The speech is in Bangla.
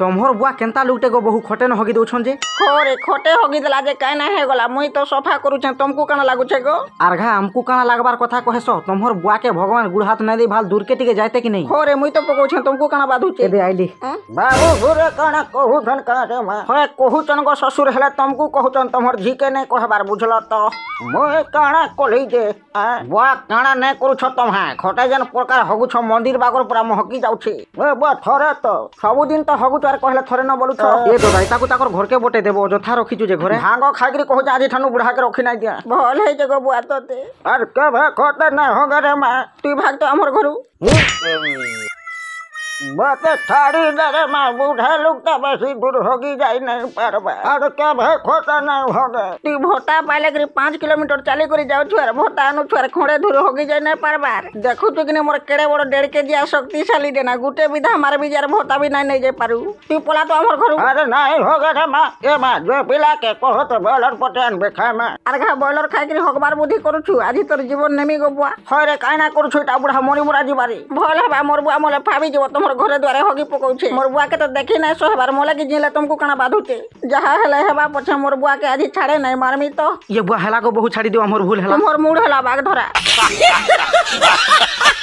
ତମର ବୁଆ କେନ୍ତା ଲୁକଟେ ଗୋ ବହୁ ଖଟେ ନ ହଗି ଦଉଛନ୍ ଯେ ହରେ ଖଟେ ହଗି ଦେଲା ଯେ କାଇଁ ନା ହେଇଗଲା ମୁଇଁ ତ ସଫା କରୁଛେଁ ତମକୁ କାଣା ଲାଗୁଛେ ଗୋ ଆର୍ଘା ଆମକୁ କାଣା ଲାଗ୍ବାର କଥା କହେସ ତମର ବୁଆକେ ଭଗବାନ ଗୁଡ଼ ହାତ ନାଇଁ ଦେଇ ଭାଲ ଦୂରକେ ଟିକେ ଯାଇତେ କି ନାଇଁ ହରେ ମୁଇଁ ତ ପକଉଛେଁ ତମକୁ କାଣା ବାଧୁଛେ ଏବେ ଆଇଲି ବାବୁ ଘରେ କାଣା କହୁଛନ୍ କାଣା ରେ ମା ହଏ କହୁଛନ୍ ଗୋ ଶ୍ୱଶୁର ହେଲେ ତମକୁ କହୁଛନ୍ ତମର ଝିକେ ନାଇଁ କହବାର ବୁଝଲ ତ ମୁଇଁ କାଣା କଲି ଯେ ବୁଆ କାଣା ନାଇଁ କରୁଛ ତମେ ଖଟେ ଯେନ୍ ପ୍ରକାର ହଗୁଛ ମନ୍ଦିର ବାଗର ପୁରା ମୁଁ ହକି ଯାଉଛି ଏ ବୁଆ ଥରେ ତ ସବୁଦିନ ତ ହଗୁଛ ଛୁଆର କହିଲେ ଥରେ ନ ବୋଲୁଛ ଏ ତ ଭାଇ ତାକୁ ତାଙ୍କର ଘରକେ ବଟେଇ ଦେବ ଯଥା ରଖିଛୁ ଯେ ଘରେ ଭାଙ୍ଗ ଖାଇକିରି କହୁଛ ଆଜି ଠାନୁ ବୁଢ଼ାକେ ରଖି ନାଇଁ ଦିଆ ଭଲ ହେଇଛେ ଗୋ ବୁଆ ତତେ ଆର୍ କେବେ କତେ ନା ହଙ୍ଗରେ ମା ତୁଇ ଭାଗ ତ ଆମର ଘରୁ বাতে ছাড়ি দারে মা বুঝা লোকটা বেশি দূর হগি যাই নাই পারবে আর কে ভে খোটা নাই হবে তুই ভোটা পাইলে কি পাঁচ কিলোমিটার চালি করে যাওছু আর ভোটা আনু আর খোঁড়ে দূর হগি যাই নাই পারবার দেখুছু কিনে মোর কেড়ে বড় দেড় কেজি আর শক্তিশালী দে না গুটে বিধা মারবি যার ভোটা বি নাই নাই যাই পারু তুই পোলা তো আমার ঘর আরে নাই হগে রে মা এ মা যে পিলা কে কহ তো বয়লর পটে আনবে খাই মা আর ঘা বয়লর খাই কি হকবার বুদ্ধি করছু আজি তোর জীবন নেমি গবুয়া হয় রে কাইনা করছু এটা বুড়া মরি মুরা জিবারে ভয় হবা মোর বুয়া মলে ফাবি যাব তোমার तुम्हार घर द्वारे हगि पकाउे मोर बुआ के तो देखे ना सो हबार मो लगे जीले तुमको कण बाधुचे जहा हेले पछे मोर बुआ के आज छाड़े ना मारमी तो ये बुआ हेला को बहुत छाड़ी दिव मोर भूल मोर मुड़ है बाघ धरा